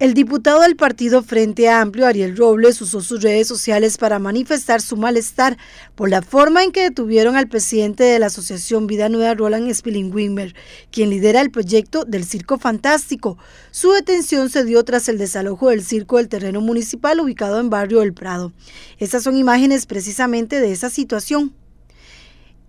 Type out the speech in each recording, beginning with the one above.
El diputado del partido Frente Amplio, Ariel Robles, usó sus redes sociales para manifestar su malestar por la forma en que detuvieron al presidente de la Asociación Vida Nueva, Roland spilling Wimmer, quien lidera el proyecto del Circo Fantástico. Su detención se dio tras el desalojo del circo del terreno municipal ubicado en Barrio del Prado. Estas son imágenes precisamente de esa situación.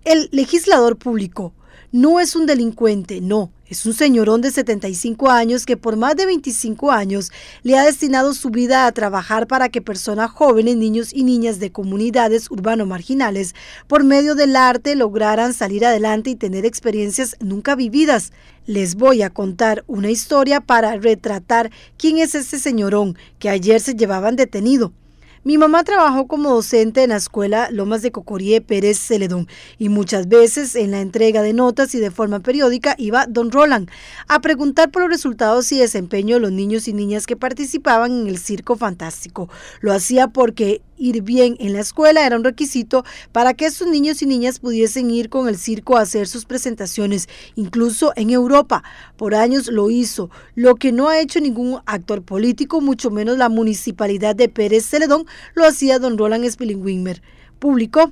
El legislador público no es un delincuente, no, es un señorón de 75 años que por más de 25 años le ha destinado su vida a trabajar para que personas jóvenes, niños y niñas de comunidades urbano-marginales, por medio del arte, lograran salir adelante y tener experiencias nunca vividas. Les voy a contar una historia para retratar quién es ese señorón que ayer se llevaban detenido. Mi mamá trabajó como docente en la escuela Lomas de Cocoríe Pérez Celedón y muchas veces en la entrega de notas y de forma periódica iba don Roland a preguntar por los resultados y desempeño de los niños y niñas que participaban en el circo fantástico. Lo hacía porque ir bien en la escuela era un requisito para que estos niños y niñas pudiesen ir con el circo a hacer sus presentaciones, incluso en Europa. Por años lo hizo, lo que no ha hecho ningún actor político, mucho menos la municipalidad de Pérez Celedón, lo hacía don Roland Spillingwimmer. Publicó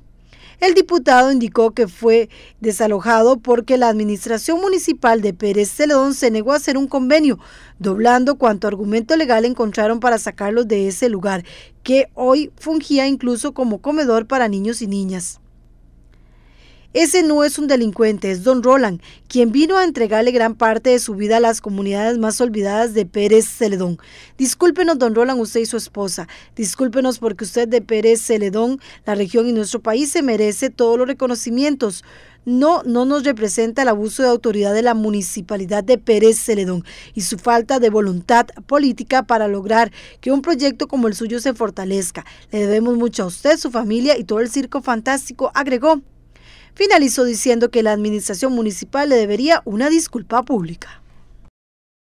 el diputado indicó que fue desalojado porque la administración municipal de Pérez Celedón se negó a hacer un convenio, doblando cuanto argumento legal encontraron para sacarlos de ese lugar, que hoy fungía incluso como comedor para niños y niñas. Ese no es un delincuente, es don Roland, quien vino a entregarle gran parte de su vida a las comunidades más olvidadas de Pérez Celedón. Discúlpenos, don Roland, usted y su esposa. Discúlpenos porque usted de Pérez Celedón, la región y nuestro país se merece todos los reconocimientos. No, no nos representa el abuso de autoridad de la municipalidad de Pérez Celedón y su falta de voluntad política para lograr que un proyecto como el suyo se fortalezca. Le debemos mucho a usted, su familia y todo el circo fantástico, agregó. Finalizó diciendo que la administración municipal le debería una disculpa pública.